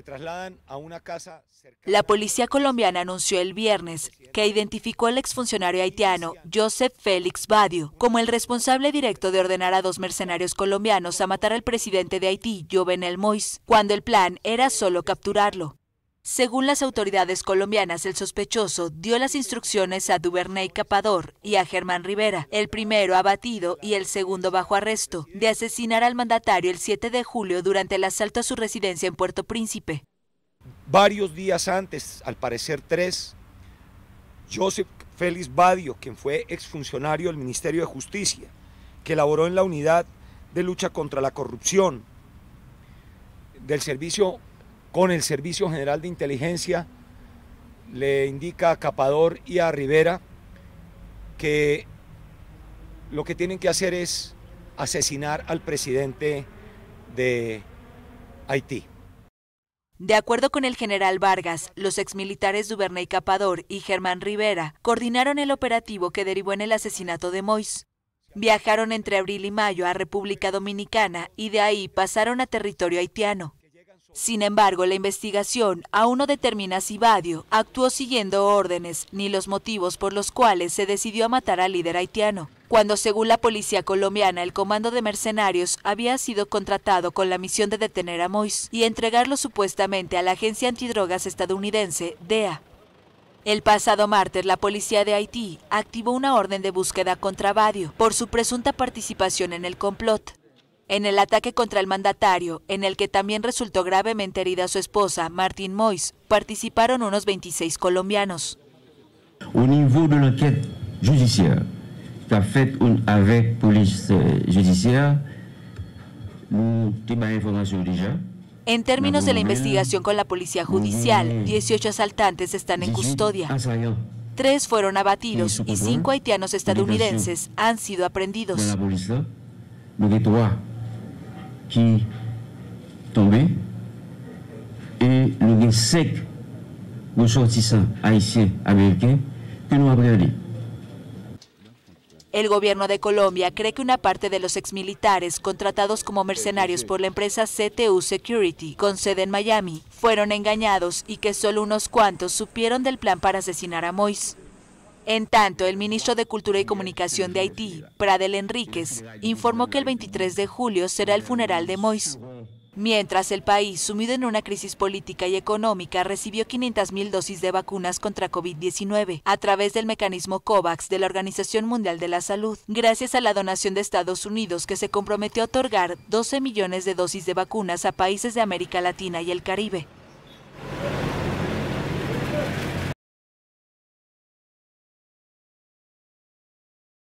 trasladan a una casa La policía colombiana anunció el viernes que identificó al exfuncionario haitiano Joseph Félix Badio como el responsable directo de ordenar a dos mercenarios colombianos a matar al presidente de Haití, Jovenel Mois, cuando el plan era solo capturarlo. Según las autoridades colombianas, el sospechoso dio las instrucciones a Duvernay Capador y a Germán Rivera, el primero abatido y el segundo bajo arresto, de asesinar al mandatario el 7 de julio durante el asalto a su residencia en Puerto Príncipe. Varios días antes, al parecer tres, Joseph Félix Badio, quien fue exfuncionario del Ministerio de Justicia, que laboró en la unidad de lucha contra la corrupción del Servicio con el Servicio General de Inteligencia, le indica a Capador y a Rivera que lo que tienen que hacer es asesinar al presidente de Haití. De acuerdo con el general Vargas, los exmilitares Duvernay Capador y Germán Rivera coordinaron el operativo que derivó en el asesinato de Mois. Viajaron entre abril y mayo a República Dominicana y de ahí pasaron a territorio haitiano. Sin embargo, la investigación aún no determina si Badio actuó siguiendo órdenes ni los motivos por los cuales se decidió a matar al líder haitiano, cuando según la policía colombiana el comando de mercenarios había sido contratado con la misión de detener a Mois y entregarlo supuestamente a la agencia antidrogas estadounidense DEA. El pasado martes, la policía de Haití activó una orden de búsqueda contra Badio por su presunta participación en el complot en el ataque contra el mandatario, en el que también resultó gravemente herida su esposa, Martín Mois, participaron unos 26 colombianos. En términos de la investigación con la policía judicial, 18 asaltantes están en custodia. Tres fueron abatidos y cinco haitianos estadounidenses han sido aprendidos. El gobierno de Colombia cree que una parte de los exmilitares contratados como mercenarios por la empresa CTU Security, con sede en Miami, fueron engañados y que solo unos cuantos supieron del plan para asesinar a Mois. En tanto, el ministro de Cultura y Comunicación de Haití, Pradel Enríquez, informó que el 23 de julio será el funeral de Mois. Mientras el país, sumido en una crisis política y económica, recibió 500.000 dosis de vacunas contra COVID-19 a través del mecanismo COVAX de la Organización Mundial de la Salud, gracias a la donación de Estados Unidos que se comprometió a otorgar 12 millones de dosis de vacunas a países de América Latina y el Caribe.